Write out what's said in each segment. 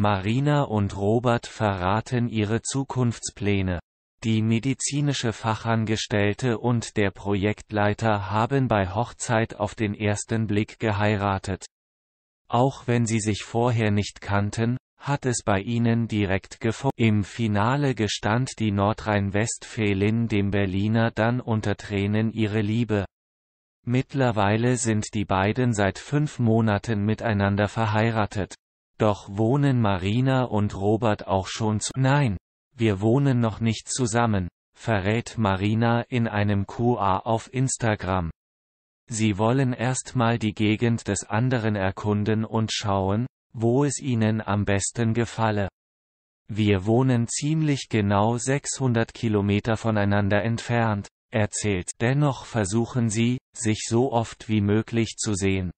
Marina und Robert verraten ihre Zukunftspläne. Die medizinische Fachangestellte und der Projektleiter haben bei Hochzeit auf den ersten Blick geheiratet. Auch wenn sie sich vorher nicht kannten, hat es bei ihnen direkt gefolgt. Im Finale gestand die Nordrhein-Westfälin dem Berliner dann unter Tränen ihre Liebe. Mittlerweile sind die beiden seit fünf Monaten miteinander verheiratet. Doch wohnen Marina und Robert auch schon zu Nein, wir wohnen noch nicht zusammen, verrät Marina in einem QA auf Instagram. Sie wollen erstmal die Gegend des anderen erkunden und schauen, wo es ihnen am besten gefalle. Wir wohnen ziemlich genau 600 Kilometer voneinander entfernt, erzählt. Dennoch versuchen sie, sich so oft wie möglich zu sehen.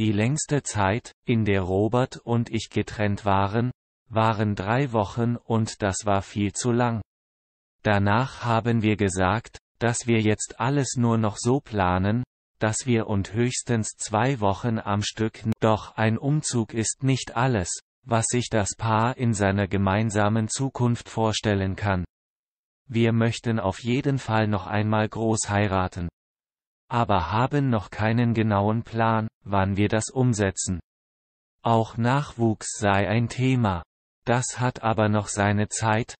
Die längste Zeit, in der Robert und ich getrennt waren, waren drei Wochen und das war viel zu lang. Danach haben wir gesagt, dass wir jetzt alles nur noch so planen, dass wir und höchstens zwei Wochen am Stück. Doch ein Umzug ist nicht alles, was sich das Paar in seiner gemeinsamen Zukunft vorstellen kann. Wir möchten auf jeden Fall noch einmal groß heiraten. Aber haben noch keinen genauen Plan, wann wir das umsetzen. Auch Nachwuchs sei ein Thema. Das hat aber noch seine Zeit,